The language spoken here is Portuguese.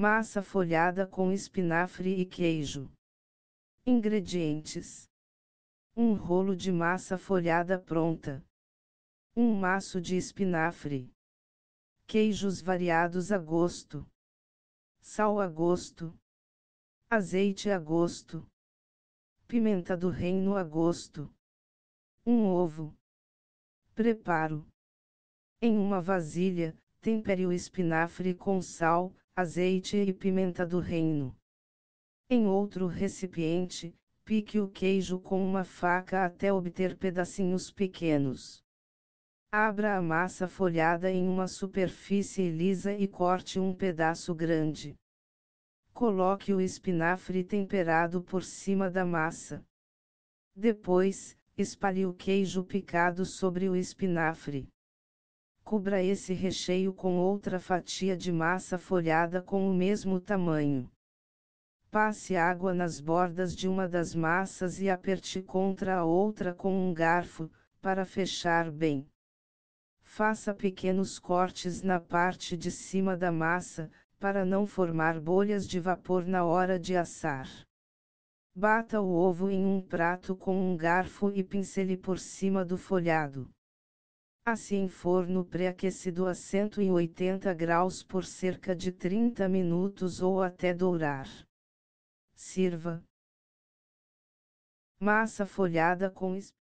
massa folhada com espinafre e queijo. Ingredientes: um rolo de massa folhada pronta, um maço de espinafre, queijos variados a gosto, sal a gosto, azeite a gosto, pimenta do reino a gosto, um ovo. Preparo: em uma vasilha, tempere o espinafre com sal, azeite e pimenta do reino. Em outro recipiente, pique o queijo com uma faca até obter pedacinhos pequenos. Abra a massa folhada em uma superfície lisa e corte um pedaço grande. Coloque o espinafre temperado por cima da massa. Depois, espalhe o queijo picado sobre o espinafre. Cubra esse recheio com outra fatia de massa folhada com o mesmo tamanho. Passe água nas bordas de uma das massas e aperte contra a outra com um garfo, para fechar bem. Faça pequenos cortes na parte de cima da massa, para não formar bolhas de vapor na hora de assar. Bata o ovo em um prato com um garfo e pincele por cima do folhado. Assim forno pré-aquecido a 180 graus por cerca de 30 minutos ou até dourar. Sirva. Massa folhada com